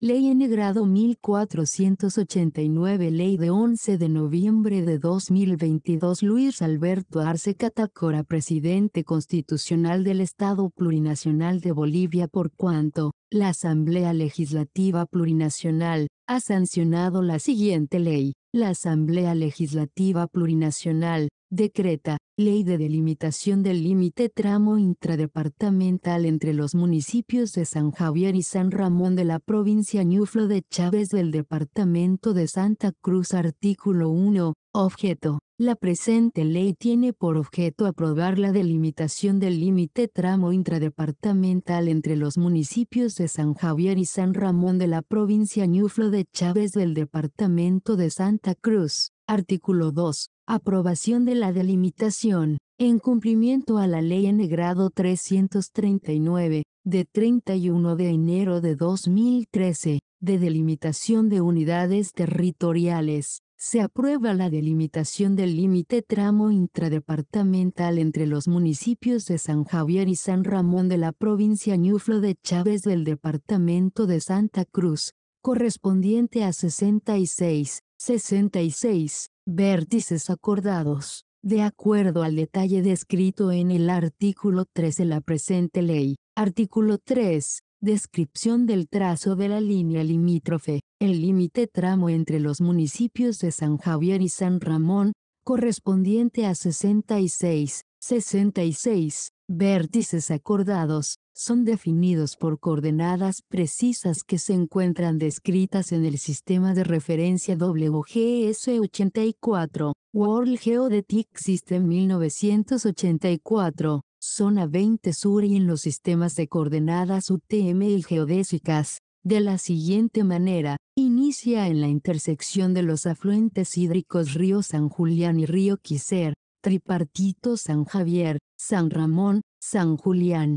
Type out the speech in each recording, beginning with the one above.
Ley N grado 1489 Ley de 11 de noviembre de 2022 Luis Alberto Arce Catacora Presidente Constitucional del Estado Plurinacional de Bolivia por cuanto, la Asamblea Legislativa Plurinacional, ha sancionado la siguiente ley. La Asamblea Legislativa Plurinacional, Decreta, Ley de Delimitación del Límite Tramo Intradepartamental entre los municipios de San Javier y San Ramón de la provincia Ñuflo de Chávez del Departamento de Santa Cruz Artículo 1, Objeto. La presente ley tiene por objeto aprobar la delimitación del límite tramo intradepartamental entre los municipios de San Javier y San Ramón de la provincia Ñuflo de Chávez del Departamento de Santa Cruz Artículo 2. Aprobación de la delimitación, en cumplimiento a la ley en grado 339, de 31 de enero de 2013, de delimitación de unidades territoriales. Se aprueba la delimitación del límite tramo intradepartamental entre los municipios de San Javier y San Ramón de la provincia Ñuflo de Chávez del departamento de Santa Cruz, correspondiente a 66, 66. Vértices acordados, de acuerdo al detalle descrito en el artículo 3 de la presente ley. Artículo 3. Descripción del trazo de la línea limítrofe. El límite tramo entre los municipios de San Javier y San Ramón, correspondiente a 66, 66, vértices acordados, son definidos por coordenadas precisas que se encuentran descritas en el sistema de referencia WGS-84, World Geodetic System 1984, Zona 20 Sur y en los sistemas de coordenadas UTM y geodésicas, de la siguiente manera, inicia en la intersección de los afluentes hídricos Río San Julián y Río Quiser, tripartito San Javier, San Ramón, San Julián,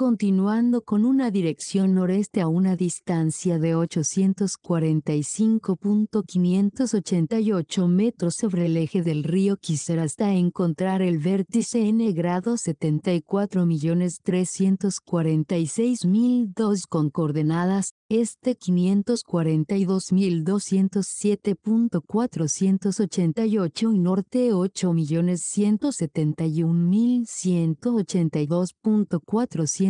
continuando con una dirección noreste a una distancia de 845.588 metros sobre el eje del río Kisser hasta encontrar el vértice n grado 74.346.002 con coordenadas este 542.207.488 y norte 8.171.182.400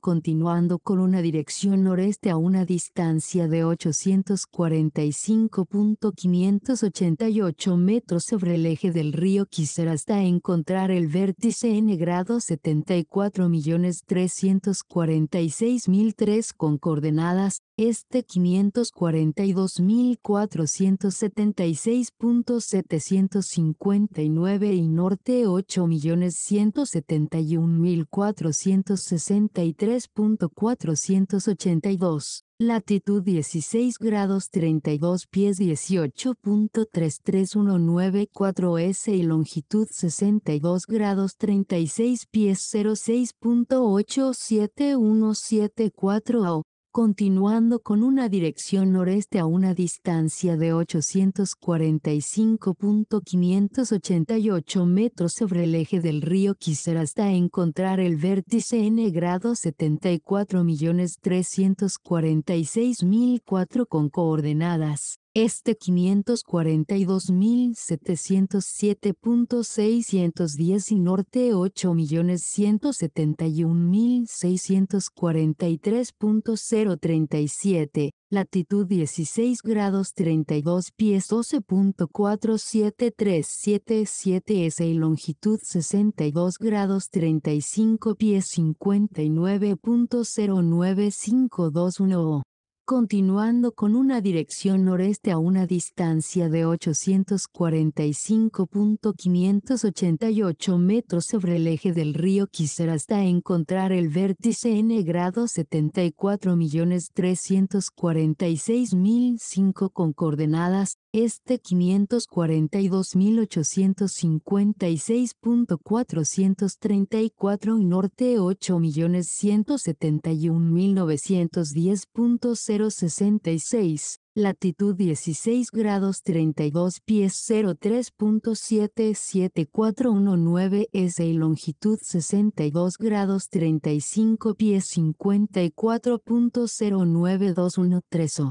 continuando con una dirección noreste a una distancia de 845.588 metros sobre el eje del río Kisser hasta encontrar el vértice N grado 74.346.003 con coordenadas este 542.476.759 y norte 8.171.460 33.482, latitud 16 grados 32 pies 18.33194 S y longitud 62 grados 36 pies 06.87174 O continuando con una dirección noreste a una distancia de 845.588 metros sobre el eje del río Kisser hasta encontrar el vértice n grado 74.346.004 con coordenadas este 542.707.610 y norte 8.171.643.037, latitud 16 grados 32 pies 12.47377 S y longitud 62 grados 35 pies 59.09521 O continuando con una dirección noreste a una distancia de 845.588 metros sobre el eje del río quisiera hasta encontrar el vértice n grado 74.346.005 con coordenadas este 542.856.434 y norte 8.171.910.066, latitud 16 grados 32 pies 03.77419 S y longitud 62 grados 35 pies 54.09213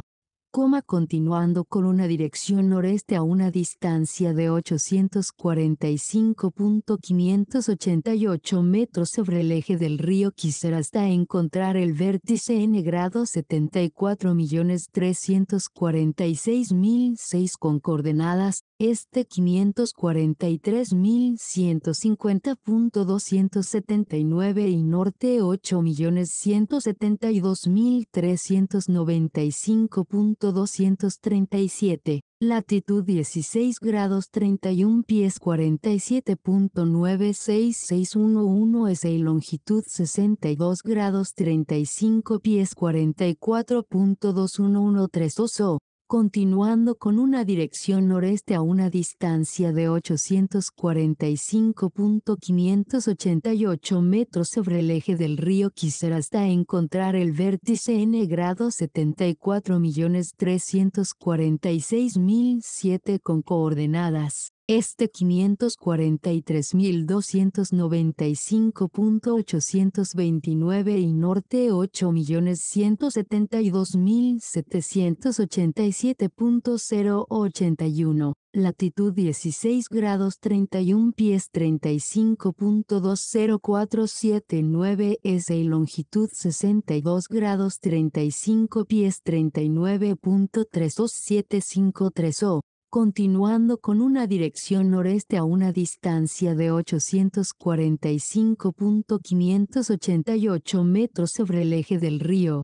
coma continuando con una dirección noreste a una distancia de 845.588 metros sobre el eje del río Kisser hasta encontrar el vértice N grado 74.346.006 con coordenadas este 543.150.279 y norte 8.172.395.237, latitud 16 grados 31 pies 47.96611 y longitud 62 grados 35 pies 44.2113 o continuando con una dirección noreste a una distancia de 845.588 metros sobre el eje del río quisiera hasta encontrar el vértice N grado 74.346.007 con coordenadas este 543.295.829 y norte 8.172.787.081, latitud 16 grados 31 pies 35.20479 S y longitud 62 grados 35 pies 39.32753O continuando con una dirección noreste a una distancia de 845.588 metros sobre el eje del río,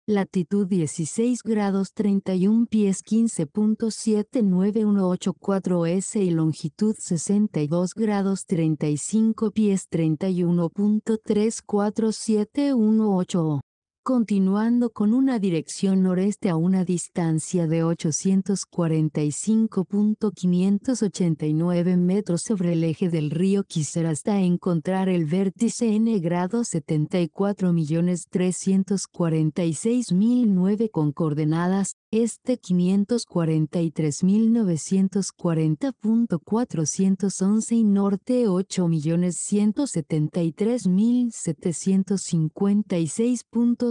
latitud 16 grados 31 pies 15.79184 S y longitud 62 grados 35 pies 31.34718 O continuando con una dirección noreste a una distancia de 845.589 metros sobre el eje del río quisiera hasta encontrar el vértice n grado 74.346.009 con coordenadas este 543.940.411 y norte 8.173.756.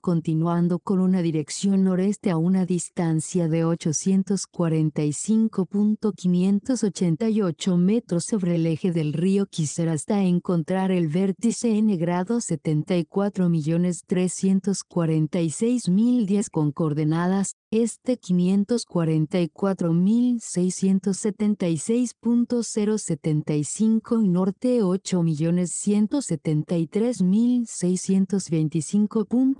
continuando con una dirección noreste a una distancia de 845.588 metros sobre el eje del río quisiera hasta encontrar el vértice N grado 74.346.010 con coordenadas este 544.676.075 y norte 8.173.625.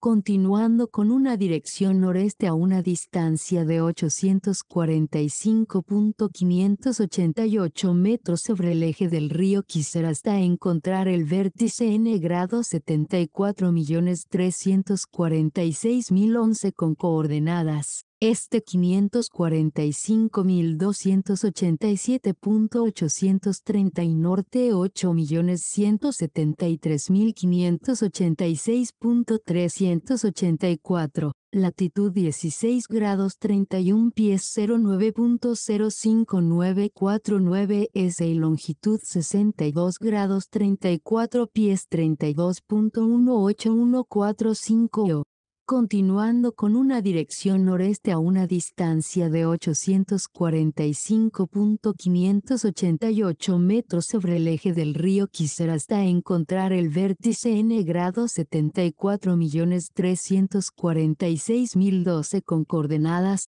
continuando con una dirección noreste a una distancia de 845.588 metros sobre el eje del río quisiera hasta encontrar el vértice N grado 74.346.011 con coordenadas este 545.287.830 y norte 8.173.586.384, latitud 16 grados 31 pies 09.05949 S y longitud 62 grados 34 pies O continuando con una dirección noreste a una distancia de 845.588 metros sobre el eje del río quisiera hasta encontrar el vértice n grado 74.346.012 con coordenadas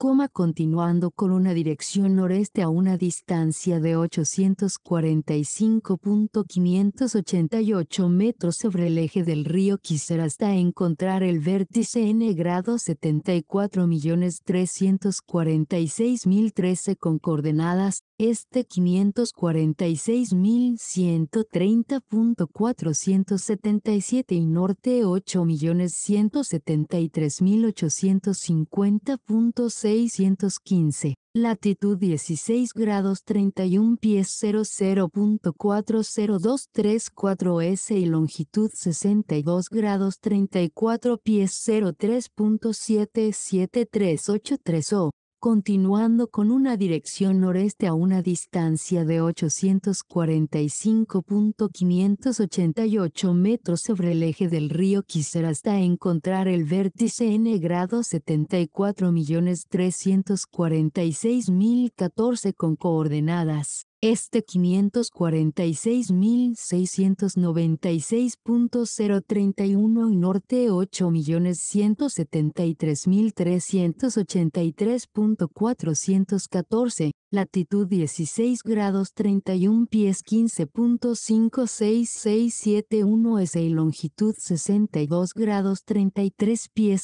coma continuando con una dirección noreste a una distancia de 845.588 metros sobre el eje del río Kisser hasta encontrar el vértice n grado 74.346.013 con coordenadas este 546.130.477 y norte 8.173.850.615, latitud 16 grados 31 pies 00.40234 S y longitud 62 grados 34 pies 03.77383 O continuando con una dirección noreste a una distancia de 845.588 metros sobre el eje del río quisiera hasta encontrar el vértice N grado 74.346.014 con coordenadas este 546.696.031 y norte 8.173.383.414, latitud 16 grados 31 pies 15.56671 S y longitud 62 grados 33 pies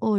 o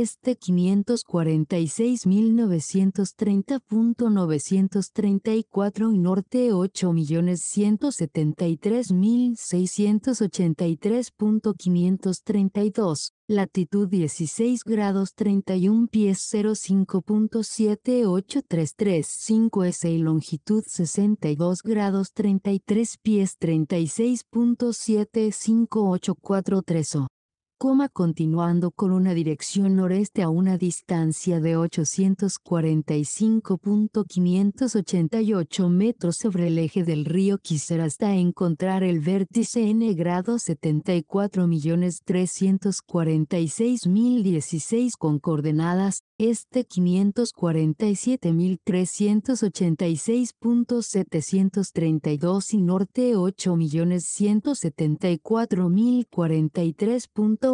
este 546.930.934 y norte 8.173.683.532, latitud 16 grados 31 pies 0.5.78335 S y longitud 62 grados 33 pies 36.75843 O. Coma continuando con una dirección noreste a una distancia de 845.588 metros sobre el eje del río Kisser hasta encontrar el vértice N grado 74.346.016 con coordenadas este 547.386.732 y norte 8.174.043.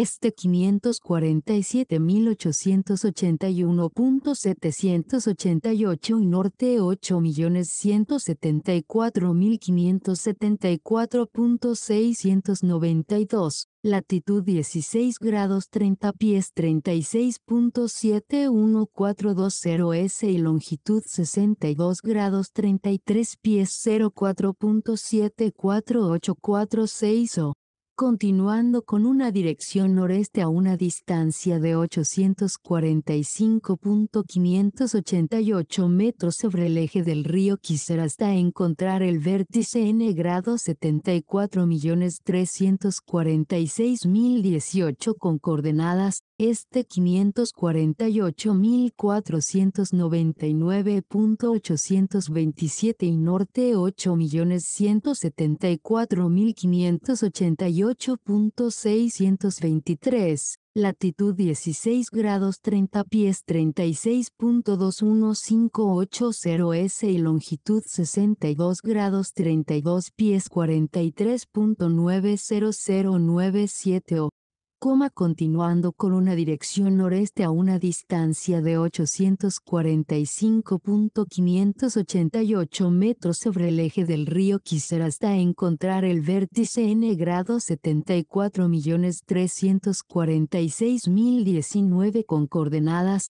este 547.881.788 y norte 8.174.574.692, latitud 16 grados 30 pies 36.71420 S y longitud 62 grados 33 pies 04.74846 O continuando con una dirección noreste a una distancia de 845.588 metros sobre el eje del río quisiera hasta encontrar el vértice N grado 74.346.018 con coordenadas este 548.499.827 y norte 8.174.588.623 latitud 16 grados 30 pies 36.21580 S y longitud 62 grados 32 pies 43.90097 O coma continuando con una dirección noreste a una distancia de 845.588 metros sobre el eje del río Kisser hasta encontrar el vértice N grado 74.346.019 con coordenadas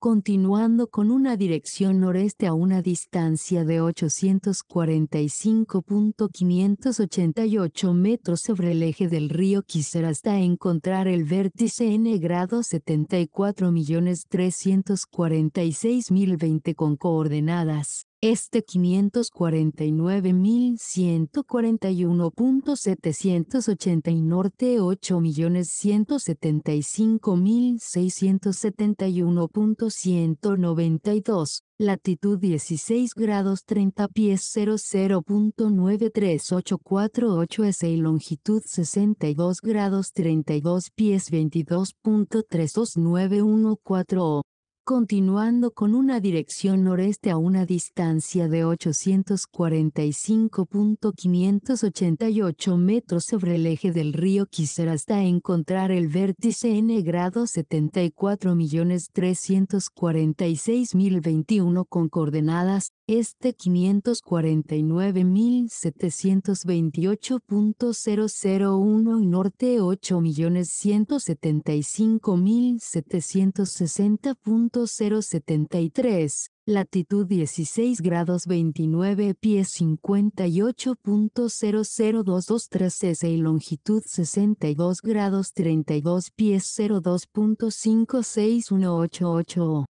continuando con una dirección noreste a una distancia de 845.588 metros sobre el eje del río quisiera hasta encontrar el vértice N grado 74.346.020 con coordenadas este 549.141.780 y norte 8.175.671.192, latitud 16 grados 30 pies 00.93848 S y longitud 62 grados 32 pies 22.32914 O continuando con una dirección noreste a una distancia de 845.588 metros sobre el eje del río quisiera hasta encontrar el vértice n grado 74.346.021 con coordenadas este 549.728.001 y norte 8.175.760.073, latitud 16 grados 29 pies 58.00223 y longitud 62 grados 32 pies 02.56188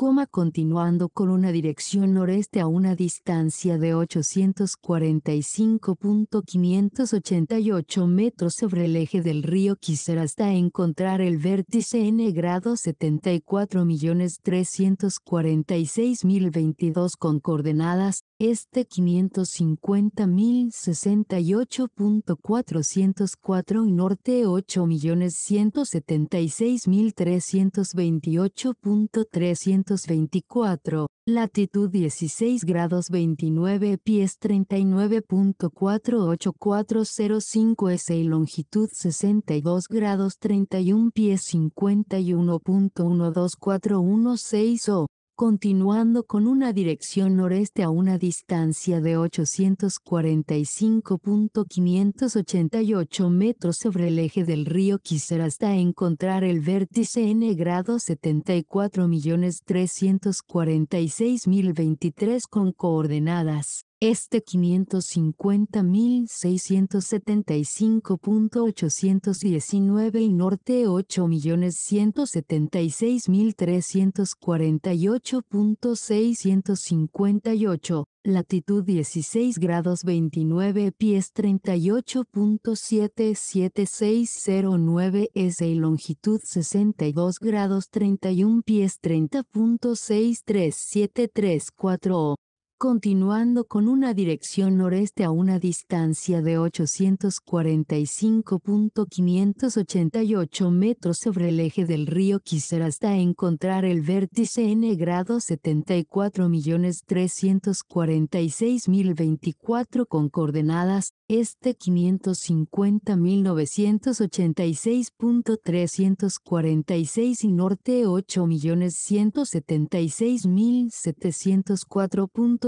coma continuando con una dirección noreste a una distancia de 845.588 metros sobre el eje del río Kisser hasta encontrar el vértice n grado 74.346.022 con coordenadas este 550.068.404 y norte 8.176.328.3 24 latitud 16 grados 29 pies 39.48405 S y longitud 62 grados 31 pies 51.12416 O, continuando con una dirección noreste a una distancia de 845.588 metros sobre el eje del río quisiera hasta encontrar el vértice n grado 74.346.023 con coordenadas este 550.675.819 y norte 8.176.348.658, latitud 16 grados 29 pies 38.77609 S y longitud 62 grados 31 pies 30.63734 O continuando con una dirección noreste a una distancia de 845.588 metros sobre el eje del río quisiera hasta encontrar el vértice n grado 74.346.024 con coordenadas este 550.986.346 y norte 8.176.704.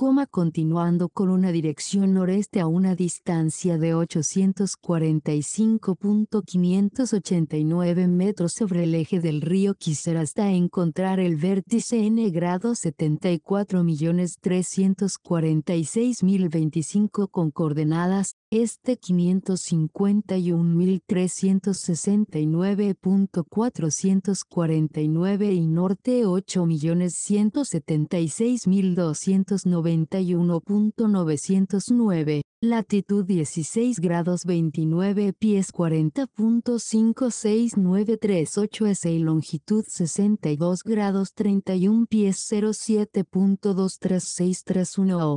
coma continuando con una dirección noreste a una distancia de 845.589 metros sobre el eje del río Kisser hasta encontrar el vértice n grado 74.346.025 con coordenadas este 551.369.449 y norte 8.176.291.909, latitud 16 grados 29 pies 40.56938 S y longitud 62 grados 31 pies 07.236-1 O.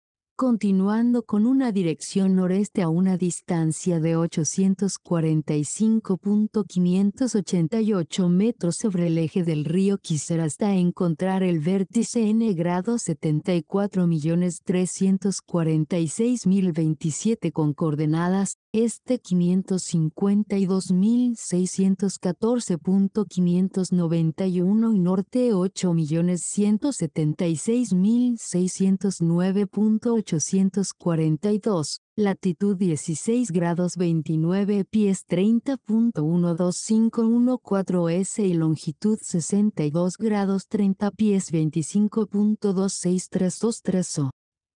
continuando con una dirección noreste a una distancia de 845.588 metros sobre el eje del río quisiera hasta encontrar el vértice n grado 74.346.027 con coordenadas este 552.614.591 y norte 8.176.609.8 1842, latitud 16 grados 29 pies 30.12514 S y longitud 62 grados 30 pies 25.26323 O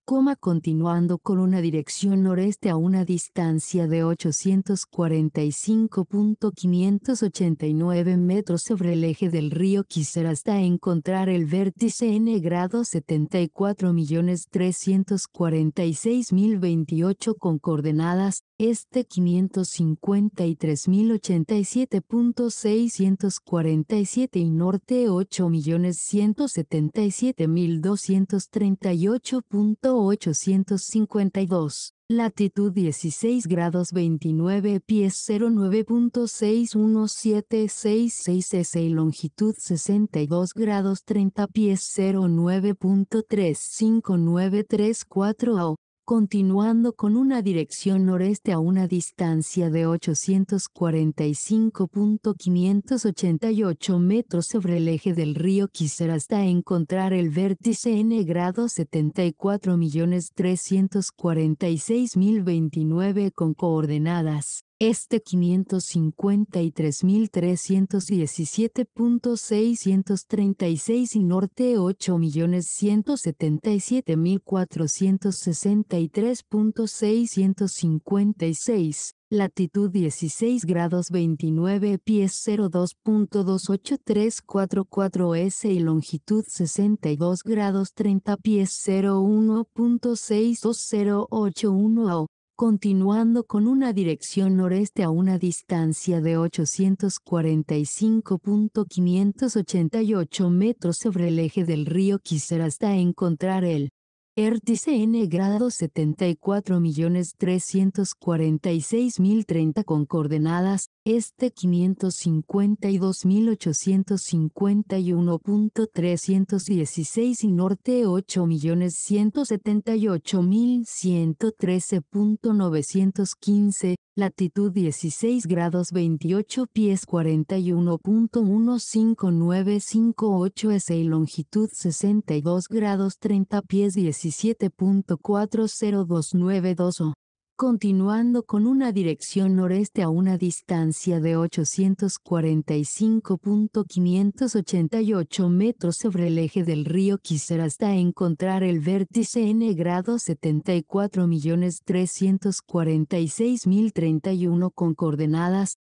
coma continuando con una dirección noreste a una distancia de 845.589 metros sobre el eje del río Kisser hasta encontrar el vértice n grado 74.346.028 con coordenadas este 553.087.647 y norte 8.177.238.852, latitud 16 grados 29 pies 09.61766 y longitud 62 grados 30 pies 09.359934O continuando con una dirección noreste a una distancia de 845.588 metros sobre el eje del río Kisser hasta encontrar el vértice N grado 74.346.029 con coordenadas este 553.317.636 y norte 8.177.463.656, latitud 16 grados 29 pies 02.28344S y longitud 62 grados 30 pies 01.62081 o continuando con una dirección noreste a una distancia de 845.588 metros sobre el eje del río quisiera hasta encontrar el N grado 74.346.030 con coordenadas este 552.851.316 y norte 8.178.113.915 latitud 16 grados 28 pies 41.15958 S y longitud 62 grados 30 pies 17.40292 O continuando con una dirección noreste a una distancia de 845.588 metros sobre el eje del río quisiera hasta encontrar el vértice N grado 74.346.031 con coordenadas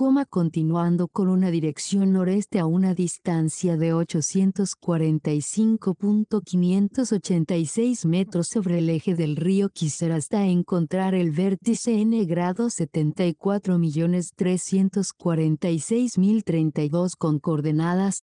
coma continuando con una dirección noreste a una distancia de 845.586 metros sobre el eje del río Kisser hasta encontrar el vértice n grado 74.346.032 con coordenadas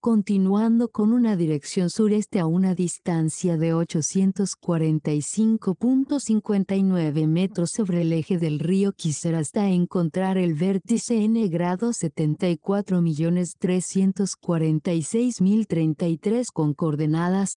continuando con una dirección sureste a una distancia de 845.59 metros sobre el eje del río quisiera hasta encontrar el vértice n grado 74.346.033 con coordenadas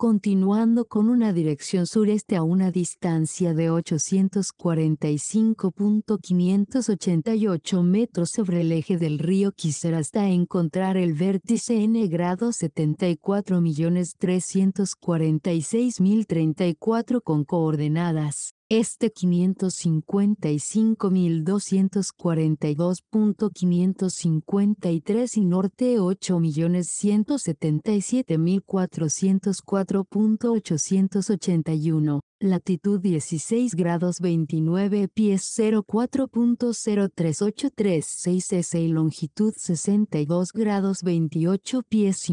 continuando con una dirección sureste a una distancia de 845.588 metros sobre el eje del río Kisser hasta encontrar el vértice n grado 74.346.034 con coordenadas este 555.242.553 y norte 8.177.404.881, latitud 16 grados 29 pies 04.03836 y longitud 62 grados 28 pies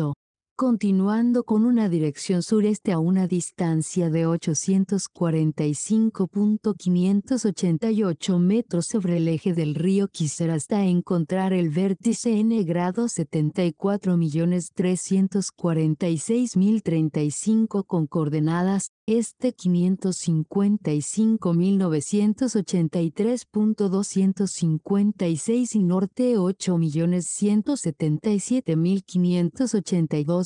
o continuando con una dirección sureste a una distancia de 845.588 metros sobre el eje del río Kisser hasta encontrar el vértice n grado 74.346.035 con coordenadas este 555.983.256 y norte 8.177.582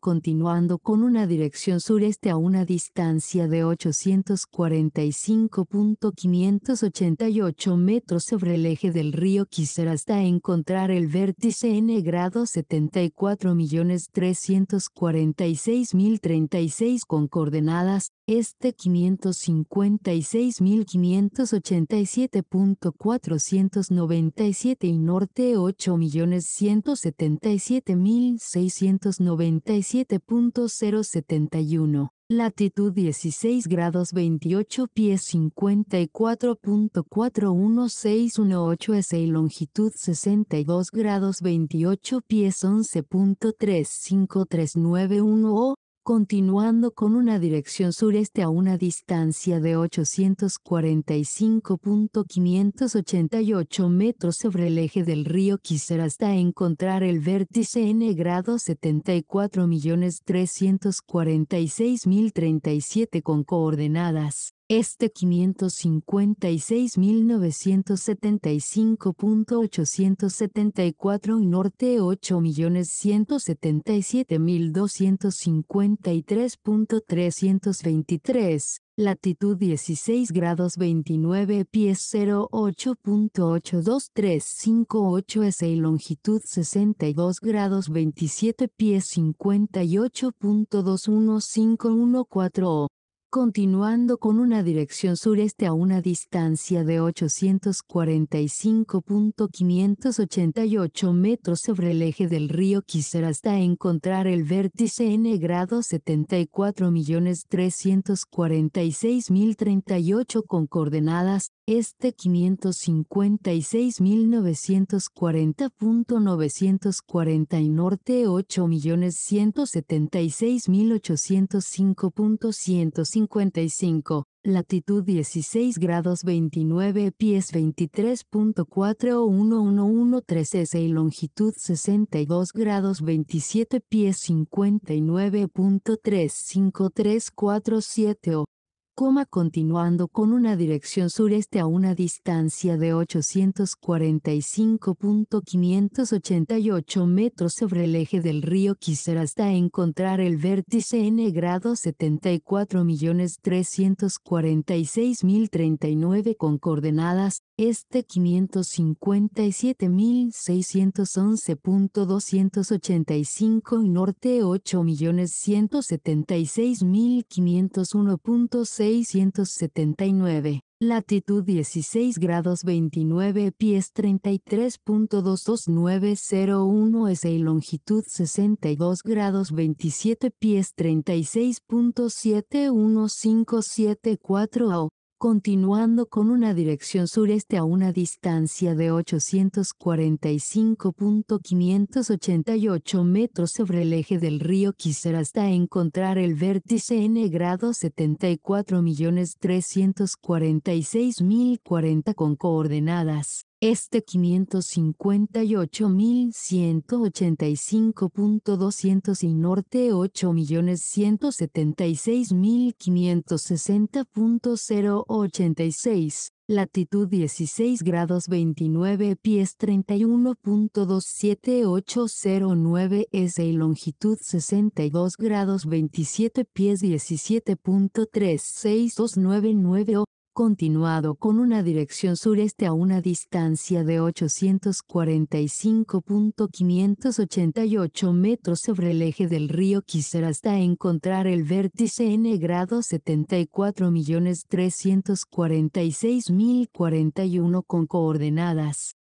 continuando con una dirección sureste a una distancia de 845.588 metros sobre el eje del río Kisser hasta encontrar el vértice N grado 74.346.036 con coordenadas este 556.587.497 y norte 8.177.697.071 latitud 16 grados 28 pies 54.41618 S y longitud 62 grados 28 pies 11.35391 O, continuando con una dirección sureste a una distancia de 845.588 metros sobre el eje del río Kisser hasta encontrar el vértice N grado 74.346.037 con coordenadas este 556.975.874 y norte 8.177.253.323, latitud 16 grados 29 pies 08.82358 S y longitud 62 grados 27 pies 58.21514 continuando con una dirección sureste a una distancia de 845.588 metros sobre el eje del río Kisser hasta encontrar el vértice n grado 74.346.038 con coordenadas este 556.940.940 y norte 8.176.805.150 55, latitud 16 grados 29 pies 2341113 s y longitud 62 grados 27 pies 59.35347 o coma continuando con una dirección sureste a una distancia de 845.588 metros sobre el eje del río Kisser hasta encontrar el vértice n grado 74.346.039 con coordenadas este 557.611.285 y norte 8.176.501.679 latitud 16 grados 29 pies 33.22901 S longitud 62 grados 27 pies 36.71574 O continuando con una dirección sureste a una distancia de 845.588 metros sobre el eje del río Kisser hasta encontrar el vértice n grado 74.346.040 con coordenadas este 558.185.200 y norte 8.176.560.086, latitud 16 grados 29 pies 31.27809 S y longitud 62 grados 27 pies 17.36299 O continuado con una dirección sureste a una distancia de 845.588 metros sobre el eje del río Kisser hasta encontrar el vértice n grado 74.346.041 con coordenadas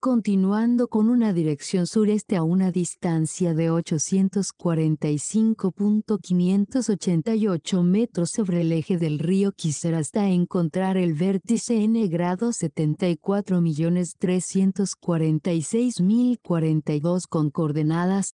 continuando con una dirección sureste a una distancia de 845.588 metros sobre el eje del río quisiera hasta encontrar el vértice N grado 74.346.042 con coordenadas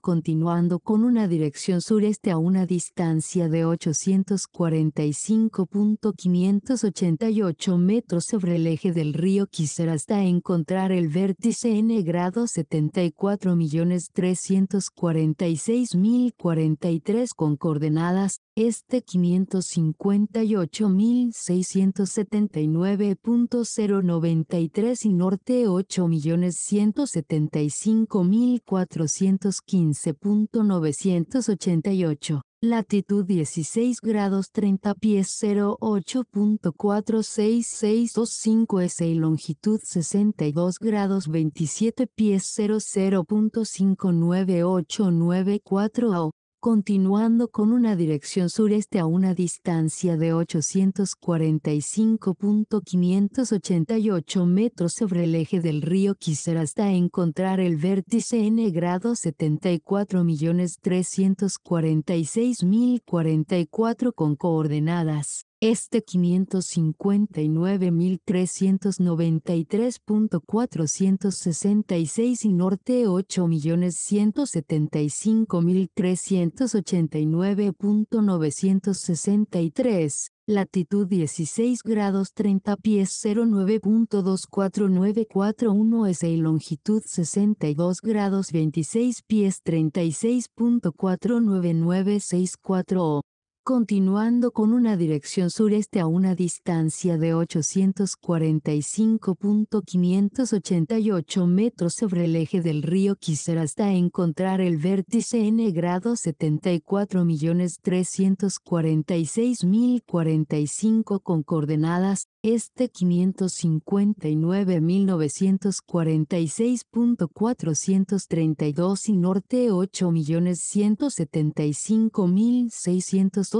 continuando con una dirección sureste a una distancia de 845.588 metros sobre el eje del río quisiera hasta encontrar el vértice N grado 74.346.043 con coordenadas este 558.679.093 y norte 8.175.415.988, latitud 16 grados 30 pies 08.46625 S y longitud 62 grados 27 pies 00.59894 o continuando con una dirección sureste a una distancia de 845.588 metros sobre el eje del río quisiera hasta encontrar el vértice N grado 74.346.044 con coordenadas este 559.393.466 y norte 8.175.389.963, latitud 16 grados 30 pies 09.24941 S y longitud 62 grados 26 pies 36.49964 O continuando con una dirección sureste a una distancia de 845.588 metros sobre el eje del río Kisser hasta encontrar el vértice N grado 74.346.045 con coordenadas este 559.946.432 y norte 8.175.602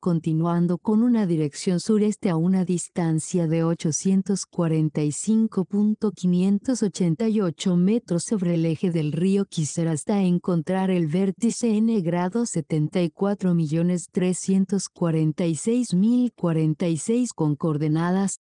continuando con una dirección sureste a una distancia de 845.588 metros sobre el eje del río quisiera hasta encontrar el vértice N grado 74.346.046 con coordenadas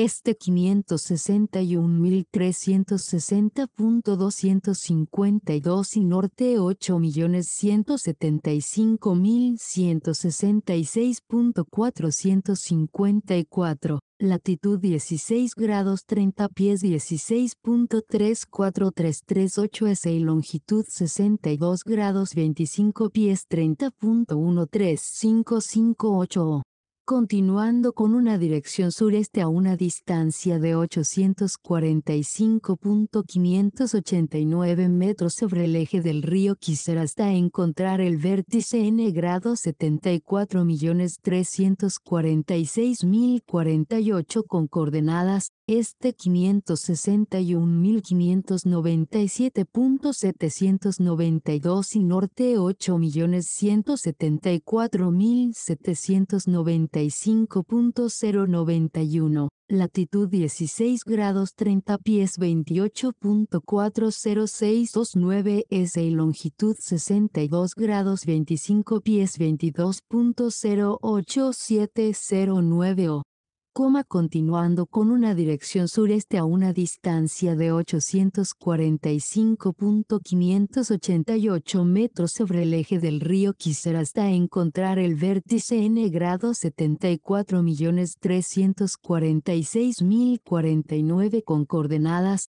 Este 561.360.252 y norte 8.175.166.454, latitud 16 grados 30 pies 16.34338 S y longitud 62 grados 25 pies 30.13558 O continuando con una dirección sureste a una distancia de 845.589 metros sobre el eje del río quisiera hasta encontrar el vértice n grado 74.346.048 con coordenadas este 561.597.792 y norte 8.174.795.091, latitud 16 grados 30 pies 28.40629 S y longitud 62 grados 25 pies 22.08709 O coma continuando con una dirección sureste a una distancia de 845.588 metros sobre el eje del río Kisser hasta encontrar el vértice N grado 74.346.049 con coordenadas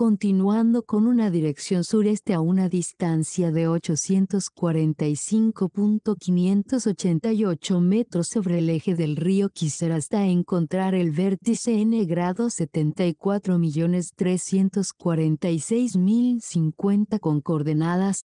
continuando con una dirección sureste a una distancia de 845.588 metros sobre el eje del río quisiera hasta encontrar el vértice n grado 74.346.050 con coordenadas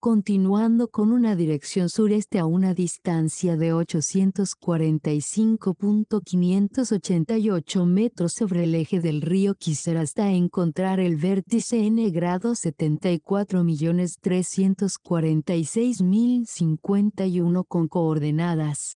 continuando con una dirección sureste a una distancia de 845.588 metros sobre el eje del río quisiera hasta encontrar el vértice N grado 74.346.051 con coordenadas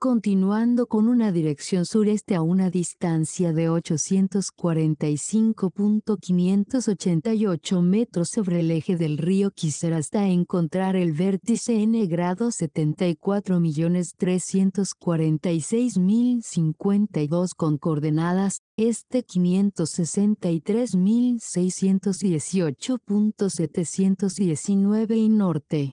continuando con una dirección sureste a una distancia de 845.588 metros sobre el eje del río Kisser hasta encontrar el vértice n grado 74.346.052 con coordenadas este 563.618.719 y norte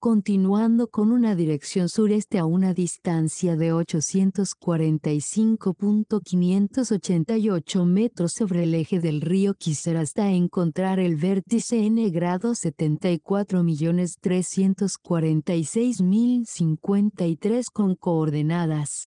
continuando con una dirección sureste a una distancia de 845.588 metros sobre el eje del río quisiera hasta encontrar el vértice N grado 74.346.053 con coordenadas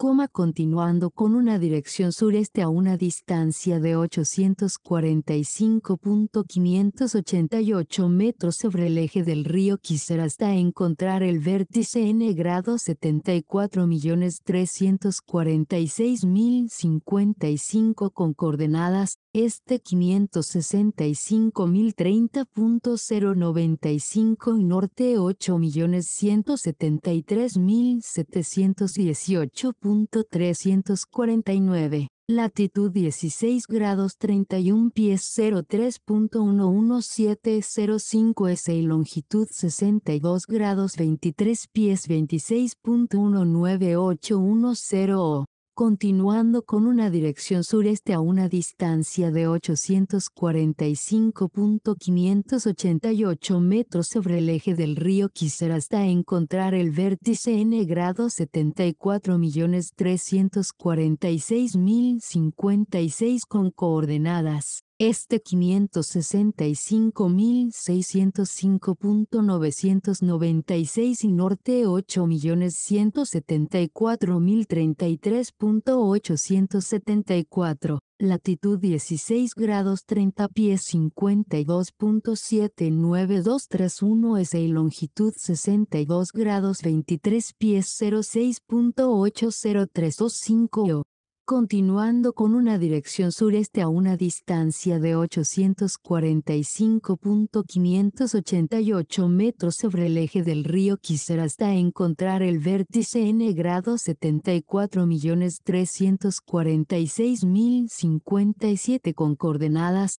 coma continuando con una dirección sureste a una distancia de 845.588 metros sobre el eje del río Kisser hasta encontrar el vértice n grado 74.346.055 con coordenadas este 565.030.095 y norte 8.173.718.349 latitud 16 grados 31 pies 03.11705 S y longitud 62 grados 23 pies 26.19810 O continuando con una dirección sureste a una distancia de 845.588 metros sobre el eje del río quisiera hasta encontrar el vértice n grado 74.346.056 con coordenadas este 565.605.996 y norte 8.174.033.874, latitud 16 grados 30 pies 52.79231 S y longitud 62 grados 23 pies 06.80325 O continuando con una dirección sureste a una distancia de 845.588 metros sobre el eje del río quisiera hasta encontrar el vértice n grado 74.346.057 con coordenadas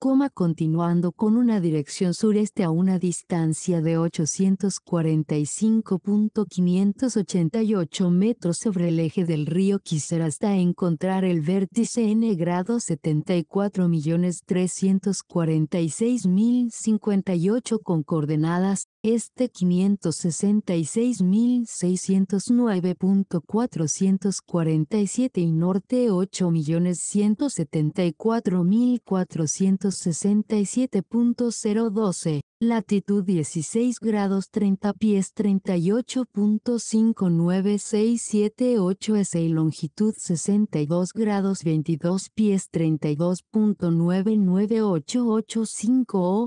coma continuando con una dirección sureste a una distancia de 845.588 metros sobre el eje del río Kisser hasta encontrar el vértice n grado 74.346.058 con coordenadas este 566.609.447 y norte 8.174.467.012, latitud 16 grados 30 pies 38.59678 S y longitud 62 grados 22 pies 32.99885 O,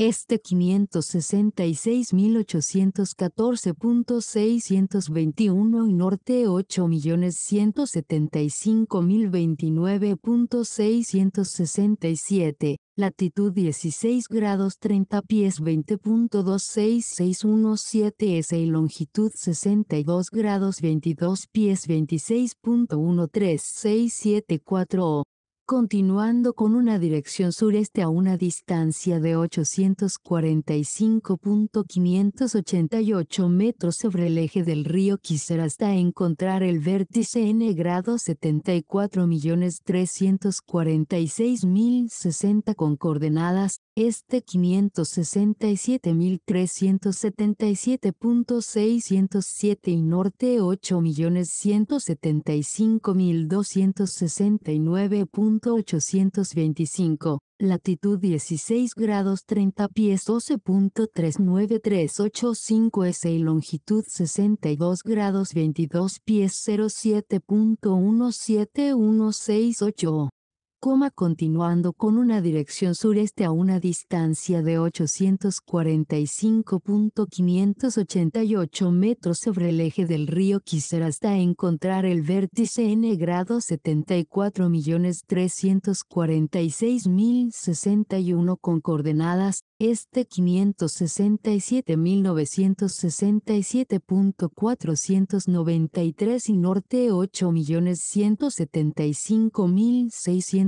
este 566.814.621 y norte 8.175.029.667, latitud 16 grados 30 pies 20.26617 S y longitud 62 grados 22 pies 26.13674 O continuando con una dirección sureste a una distancia de 845.588 metros sobre el eje del río quisiera hasta encontrar el vértice n grado 74.346.060 con coordenadas este 567.377.607 y norte 8.175.269.825, latitud 16 grados 30 pies 12.39385 S y longitud 62 grados 22 pies 07.17168 coma continuando con una dirección sureste a una distancia de 845.588 metros sobre el eje del río Kisser hasta encontrar el vértice n grado 74.346.061 con coordenadas este 567.967.493 y norte 8.175.600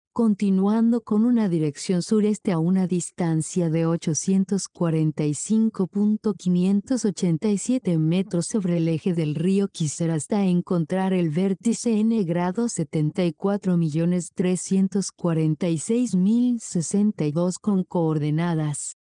continuando con una dirección sureste a una distancia de 845.587 metros sobre el eje del río Kisser hasta encontrar el vértice n grado 74.346.062 con coordenadas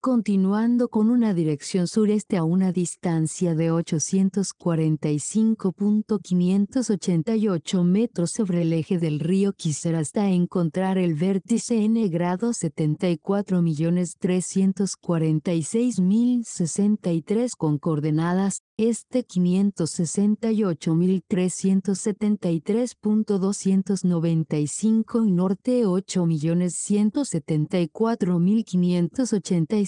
continuando con una dirección sureste a una distancia de 845.588 metros sobre el eje del río Kisser hasta encontrar el vértice N grado 74.346.063 con coordenadas este 568.373.295 y norte 8.174.586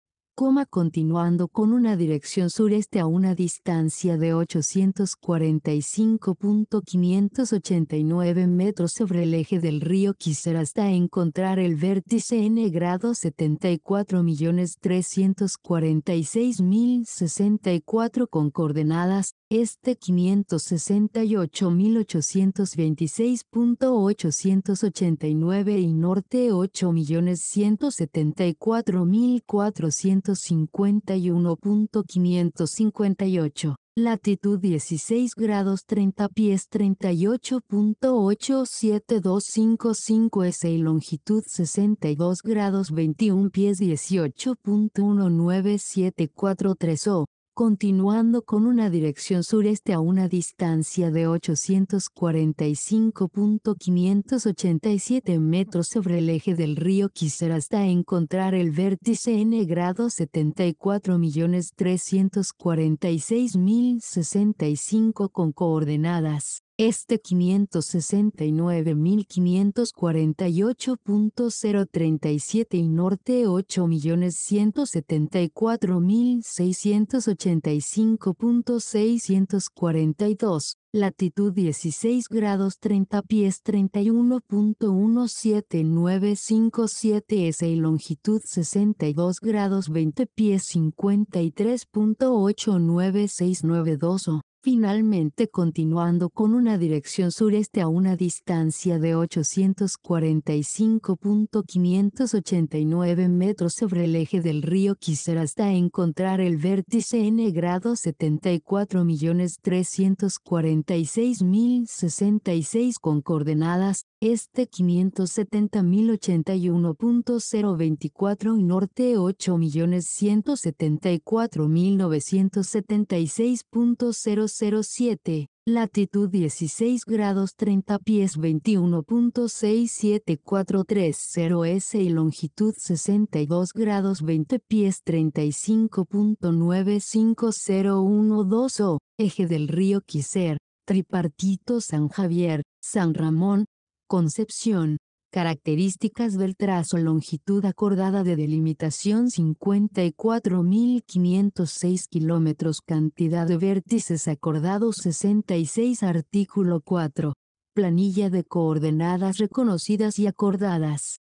coma continuando con una dirección sureste a una distancia de 845.589 metros sobre el eje del río Kisser hasta encontrar el vértice n grado 74.346.064 con coordenadas este 568.826.889 y norte 8.174.400 151.558, latitud 16 grados 30 pies 38.87255 S y longitud 62 grados 21 pies 18.19743 O, continuando con una dirección sureste a una distancia de 845.587 metros sobre el eje del río Kisser hasta encontrar el vértice n grado 74.346.065 con coordenadas este 569.548.037 y Norte 8.174.685.642, latitud 16 grados 30 pies 31.17957 S y longitud 62 grados 20 pies 53.89692 O finalmente continuando con una dirección sureste a una distancia de 845.589 metros sobre el eje del río quisiera hasta encontrar el vértice N grado 74.346.066 con coordenadas este 570.081.024 y norte 8.174.976.007, latitud 16 grados 30 pies 21.67430 S y longitud 62 grados 20 pies 35.95012 O, eje del río Quiser, tripartito San Javier, San Ramón, Concepción, características del trazo longitud acordada de delimitación 54.506 kilómetros cantidad de vértices acordados 66 artículo 4 planilla de coordenadas reconocidas y acordadas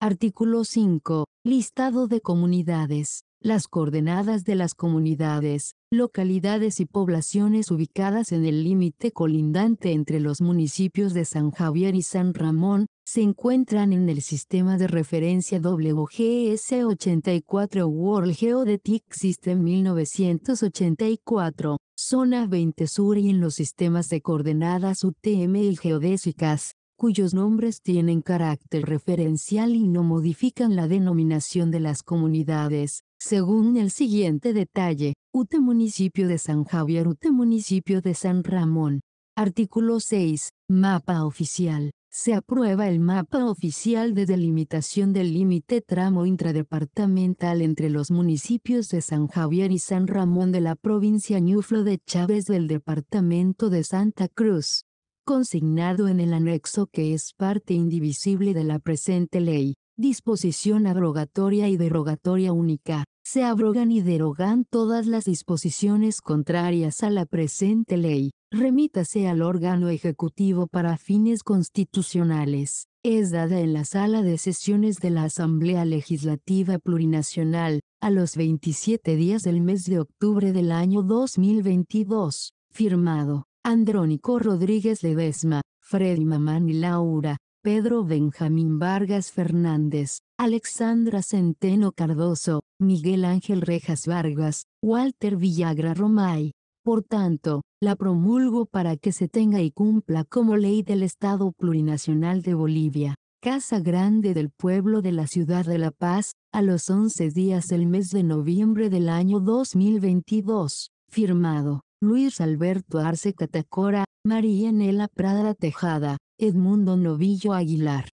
Artículo 5. Listado de comunidades. Las coordenadas de las comunidades, localidades y poblaciones ubicadas en el límite colindante entre los municipios de San Javier y San Ramón, se encuentran en el sistema de referencia WGS 84 World Geodetic System 1984, Zona 20 Sur y en los sistemas de coordenadas UTM y geodésicas cuyos nombres tienen carácter referencial y no modifican la denominación de las comunidades, según el siguiente detalle, UTE municipio de San Javier, UTE municipio de San Ramón. Artículo 6. Mapa oficial. Se aprueba el mapa oficial de delimitación del límite tramo intradepartamental entre los municipios de San Javier y San Ramón de la provincia Ñuflo de Chávez del departamento de Santa Cruz consignado en el anexo que es parte indivisible de la presente ley, disposición abrogatoria y derogatoria única, se abrogan y derogan todas las disposiciones contrarias a la presente ley, remítase al órgano ejecutivo para fines constitucionales, es dada en la sala de sesiones de la Asamblea Legislativa Plurinacional, a los 27 días del mes de octubre del año 2022, firmado Andrónico Rodríguez Ledesma, Freddy Mamani Laura, Pedro Benjamín Vargas Fernández, Alexandra Centeno Cardoso, Miguel Ángel Rejas Vargas, Walter Villagra Romay. Por tanto, la promulgo para que se tenga y cumpla como ley del Estado Plurinacional de Bolivia. Casa Grande del Pueblo de la Ciudad de La Paz, a los 11 días del mes de noviembre del año 2022. Firmado. Luis Alberto Arce Catacora, María Nela Prada Tejada, Edmundo Novillo Aguilar.